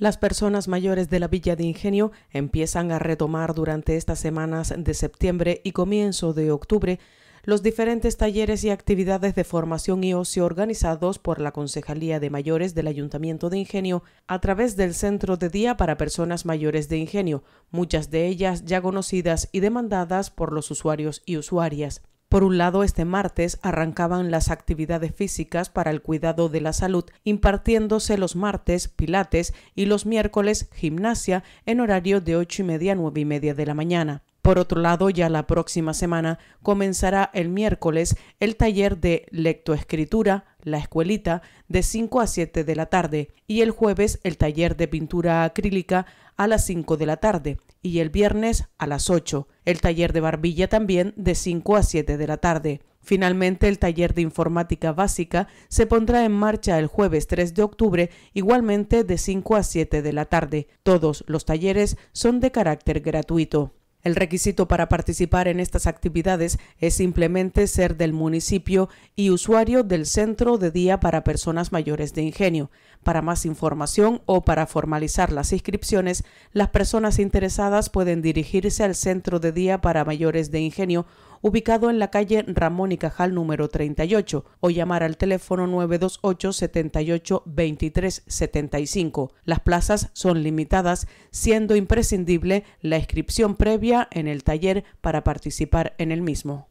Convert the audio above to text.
Las personas mayores de la Villa de Ingenio empiezan a retomar durante estas semanas de septiembre y comienzo de octubre los diferentes talleres y actividades de formación y ocio organizados por la Concejalía de Mayores del Ayuntamiento de Ingenio a través del Centro de Día para Personas Mayores de Ingenio, muchas de ellas ya conocidas y demandadas por los usuarios y usuarias. Por un lado, este martes arrancaban las actividades físicas para el cuidado de la salud, impartiéndose los martes pilates y los miércoles gimnasia en horario de ocho y media a y media de la mañana. Por otro lado, ya la próxima semana comenzará el miércoles el taller de lectoescritura, la escuelita, de 5 a 7 de la tarde, y el jueves el taller de pintura acrílica a las 5 de la tarde, y el viernes a las 8, el taller de barbilla también de 5 a 7 de la tarde. Finalmente, el taller de informática básica se pondrá en marcha el jueves 3 de octubre, igualmente de 5 a 7 de la tarde. Todos los talleres son de carácter gratuito. El requisito para participar en estas actividades es simplemente ser del municipio y usuario del centro de día para personas mayores de ingenio. Para más información o para formalizar las inscripciones, las personas interesadas pueden dirigirse al centro de día para mayores de ingenio ubicado en la calle Ramón y Cajal número 38, o llamar al teléfono 928 78 2375 Las plazas son limitadas, siendo imprescindible la inscripción previa en el taller para participar en el mismo.